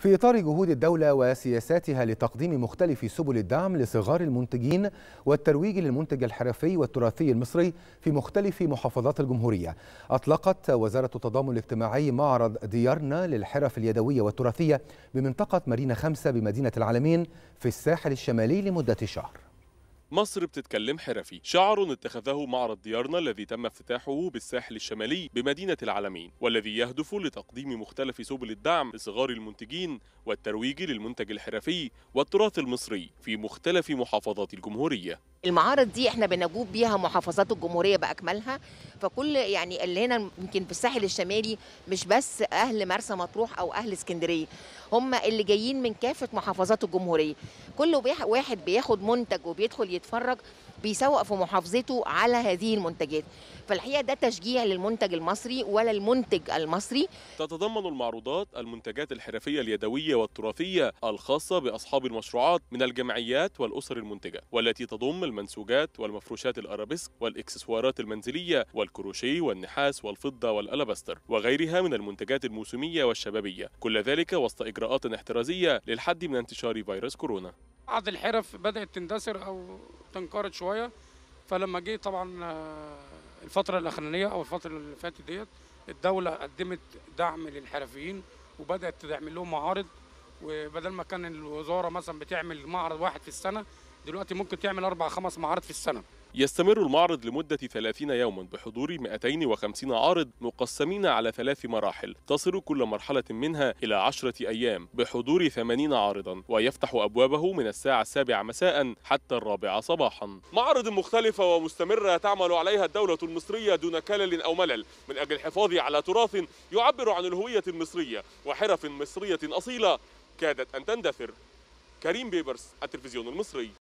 في إطار جهود الدولة وسياساتها لتقديم مختلف سبل الدعم لصغار المنتجين والترويج للمنتج الحرفي والتراثي المصري في مختلف محافظات الجمهورية أطلقت وزارة التضامن الاجتماعي معرض ديارنا للحرف اليدوية والتراثية بمنطقة مارينا خمسة بمدينة العالمين في الساحل الشمالي لمدة شهر مصر بتتكلم حرفي شعار اتخذه معرض ديارنا الذي تم افتتاحه بالساحل الشمالي بمدينة العالمين والذي يهدف لتقديم مختلف سبل الدعم لصغار المنتجين والترويج للمنتج الحرفي والتراث المصري في مختلف محافظات الجمهورية المعارض دي احنا بنجوب بيها محافظات الجمهوريه باكملها فكل يعني اللي هنا يمكن في الساحل الشمالي مش بس اهل مرسى مطروح او اهل اسكندريه هم اللي جايين من كافه محافظات الجمهوريه كل واحد بياخد منتج وبيدخل يتفرج بيسوق في محافظته على هذه المنتجات فالحقيقه ده تشجيع للمنتج المصري ولا المنتج المصري تتضمن المعروضات المنتجات الحرفيه اليدويه والتراثيه الخاصه باصحاب المشروعات من الجمعيات والاسر المنتجه والتي تضم المنسوجات والمفروشات الأرابيسك والإكسسوارات المنزلية والكروشيه والنحاس والفضة والالابستر وغيرها من المنتجات الموسمية والشبابية كل ذلك وسط إجراءات احترازية للحد من انتشار فيروس كورونا بعض الحرف بدأت تندثر أو تنقرض شوية فلما جه طبعا آه، الفترة الأخرانية أو الفترة اللي فاتت ديت الدولة قدمت دعم للحرفيين وبدأت تعمل لهم معارض وبدل ما كان الوزارة مثلا بتعمل معرض واحد في السنة دلوقتي ممكن تعمل اربع خمس معارض في السنه يستمر المعرض لمدة 30 يوما بحضور 250 عارض مقسمين على ثلاث مراحل تصل كل مرحلة منها إلى 10 أيام بحضور 80 عارضا ويفتح أبوابه من الساعة السابعة مساء حتى الرابعة صباحا معارض مختلفة ومستمرة تعمل عليها الدولة المصرية دون كلل أو ملل من أجل الحفاظ على تراث يعبر عن الهوية المصرية وحرف مصرية أصيلة كادت أن تندثر كريم بيبرس التلفزيون المصري